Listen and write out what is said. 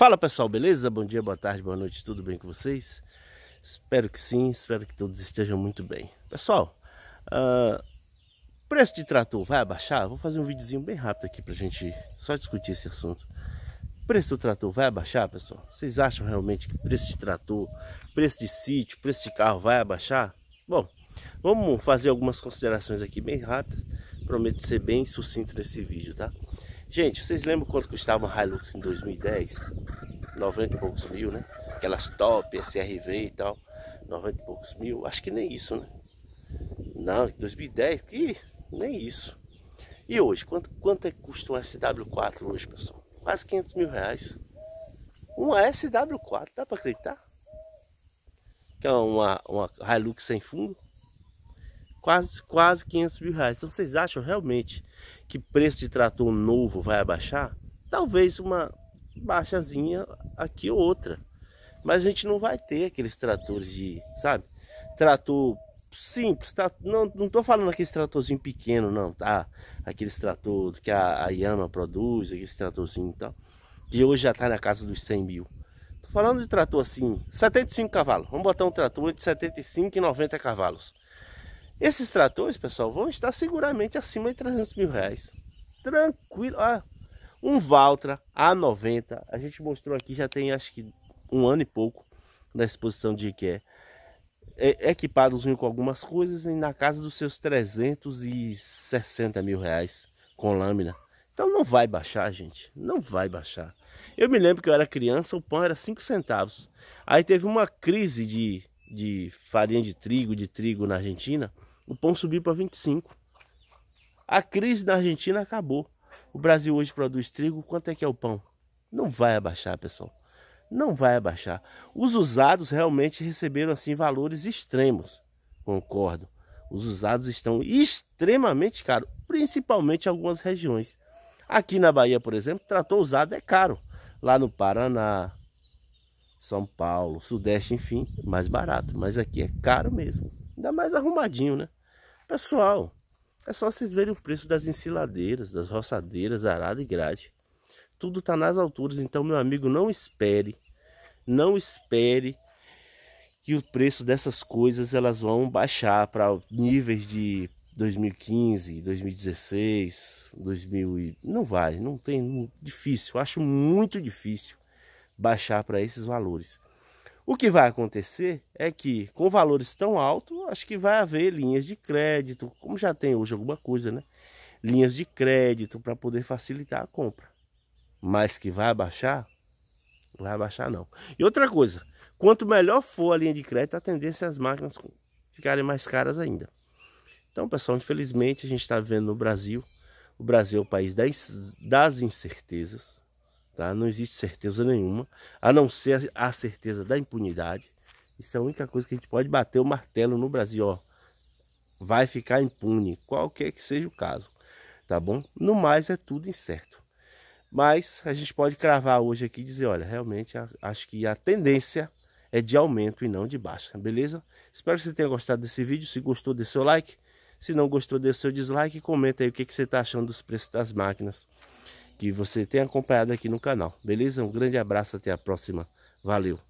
Fala pessoal, beleza? Bom dia, boa tarde, boa noite, tudo bem com vocês? Espero que sim, espero que todos estejam muito bem. Pessoal, uh, preço de trator vai abaixar? Vou fazer um videozinho bem rápido aqui pra gente só discutir esse assunto. Preço do trator vai abaixar, pessoal? Vocês acham realmente que preço de trator, preço de sítio, preço de carro vai abaixar? Bom, vamos fazer algumas considerações aqui bem rápidas Prometo ser bem sucinto nesse vídeo, tá? Gente, vocês lembram quanto custava uma Hilux em 2010? 90 e poucos mil, né? Aquelas top, SRV e tal. 90 e poucos mil, acho que nem isso, né? Não, 2010, que nem isso. E hoje, quanto, quanto é que custa um SW4 hoje, pessoal? Quase 500 mil reais. Uma SW4, dá para acreditar? Que é uma, uma Hilux sem fundo quase, quase 500 mil reais. Então vocês acham realmente que preço de trator novo vai abaixar? Talvez uma baixazinha aqui ou outra. Mas a gente não vai ter aqueles tratores de, sabe? Trator simples, tá? não, não tô falando aquele tratorzinho pequeno, não, tá? Aqueles trator que a, a Yama produz, aquele tratorzinho e tal, que hoje já tá na casa dos 100 mil. Tô falando de trator assim, 75 cavalos, vamos botar um trator de 75 e 90 cavalos. Esses tratores, pessoal, vão estar seguramente acima de 300 mil reais. Tranquilo. Ah, um Valtra A90. A gente mostrou aqui, já tem acho que um ano e pouco na exposição de que É, é equipadozinho com algumas coisas e na casa dos seus 360 mil reais com lâmina. Então não vai baixar, gente. Não vai baixar. Eu me lembro que eu era criança, o pão era 5 centavos. Aí teve uma crise de, de farinha de trigo, de trigo na Argentina. O pão subiu para 25. A crise na Argentina acabou. O Brasil hoje produz trigo, quanto é que é o pão? Não vai abaixar, pessoal. Não vai abaixar. Os usados realmente receberam assim valores extremos. Concordo. Os usados estão extremamente caros, principalmente em algumas regiões. Aqui na Bahia, por exemplo, trator usado é caro. Lá no Paraná, São Paulo, Sudeste, enfim, mais barato. Mas aqui é caro mesmo. Ainda mais arrumadinho, né? Pessoal, é só vocês verem o preço das ensiladeiras, das roçadeiras, arada e grade. Tudo está nas alturas, então meu amigo, não espere, não espere que o preço dessas coisas elas vão baixar para níveis de 2015, 2016, 2000 não vai, não tem, não, difícil, acho muito difícil baixar para esses valores. O que vai acontecer é que, com valores tão altos, acho que vai haver linhas de crédito, como já tem hoje alguma coisa, né? Linhas de crédito para poder facilitar a compra. Mas que vai abaixar? Vai abaixar, não. E outra coisa, quanto melhor for a linha de crédito, a tendência é as máquinas ficarem mais caras ainda. Então, pessoal, infelizmente a gente está vivendo no Brasil. O Brasil é o país das, das incertezas. Tá? Não existe certeza nenhuma, a não ser a certeza da impunidade. Isso é a única coisa que a gente pode bater o martelo no Brasil, ó. Vai ficar impune, qualquer que seja o caso, tá bom? No mais é tudo incerto. Mas a gente pode cravar hoje aqui e dizer, olha, realmente acho que a tendência é de aumento e não de baixa, beleza? Espero que você tenha gostado desse vídeo. Se gostou, dê seu like. Se não gostou, dê seu dislike. Comenta aí o que, que você está achando dos preços das máquinas que você tem acompanhado aqui no canal. Beleza? Um grande abraço, até a próxima. Valeu!